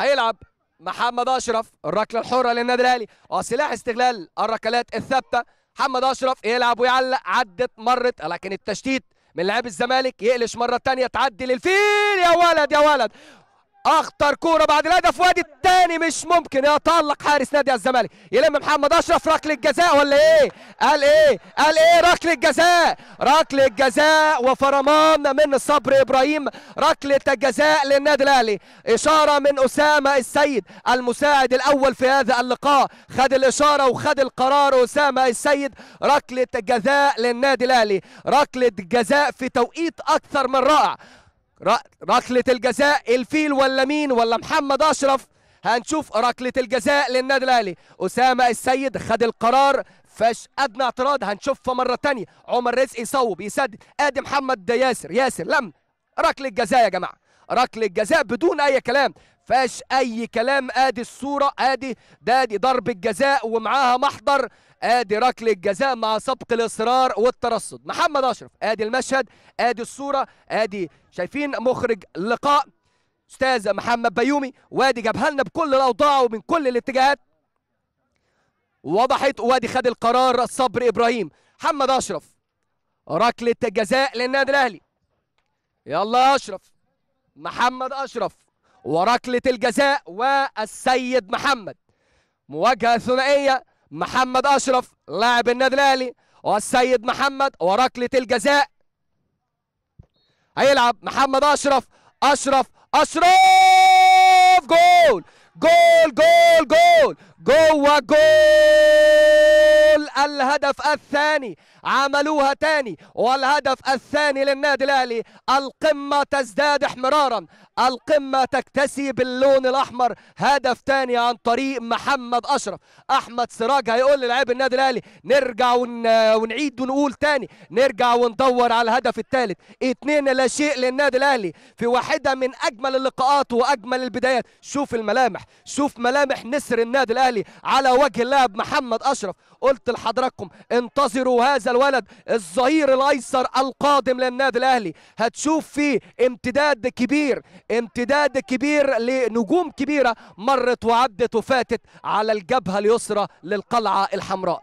هيلعب محمد اشرف الركله الحره للنادي الاهلي وسلاح آه، استغلال الركلات الثابته محمد اشرف يلعب ويعلق عدت مرت لكن التشتيت من لاعب الزمالك يقلش مره ثانيه تعدي للفيل يا ولد يا ولد اخطر كوره بعد الهدف وادي الثاني مش ممكن يطلق حارس نادي الزمالك يلم محمد اشرف ركله جزاء ولا ايه قال ايه قال ايه ركله جزاء ركله جزاء وفرمان من صبري ابراهيم ركله جزاء للنادي الاهلي اشاره من اسامه السيد المساعد الاول في هذا اللقاء خد الاشاره وخد القرار اسامه السيد ركله جزاء للنادي الاهلي ركله جزاء في توقيت اكثر من رائع ركلة الجزاء الفيل ولا مين ولا محمد أشرف هنشوف ركلة الجزاء للنادي الأهلي أسامة السيد خد القرار فاش أدنى اعتراض هنشوفها مرة تانية عمر رزق يصوب يسدد أدي محمد ياسر ياسر لم ركلة جزاء يا جماعة ركله جزاء بدون اي كلام فاش اي كلام ادي الصوره ادي ده دي ضربه جزاء ومعاها محضر ادي ركله جزاء مع سبق الاصرار والترصد محمد اشرف ادي المشهد ادي الصوره ادي شايفين مخرج لقاء استاذ محمد بيومي وادي جابها لنا بكل الاوضاع ومن كل الاتجاهات وضحت وادي خد القرار صبر ابراهيم محمد اشرف ركله جزاء للنادي الاهلي يلا اشرف محمد أشرف وركلة الجزاء والسيد محمد مواجهة ثنائية محمد أشرف لاعب النادي الأهلي والسيد محمد وركلة الجزاء هيلعب محمد أشرف أشرف أشرف جول جول جول جول جوه جول الهدف الثاني عملوها تاني والهدف الثاني للنادي الاهلي القمه تزداد احمرارا القمه تكتسي باللون الاحمر هدف تاني عن طريق محمد اشرف احمد سراج هيقول للاعيب النادي الاهلي نرجع ون... ونعيد ونقول تاني نرجع وندور على الهدف الثالث اتنين لا شيء للنادي الاهلي في واحده من اجمل اللقاءات واجمل البدايات شوف الملامح شوف ملامح نسر النادي الاهلي على وجه اللاعب محمد اشرف قلت لحضرتك حضراتكم انتظروا هذا الولد الظهير الايسر القادم للنادي الاهلي هتشوف فيه امتداد كبير امتداد كبير لنجوم كبيره مرت وعدت وفاتت على الجبهه اليسرى للقلعه الحمراء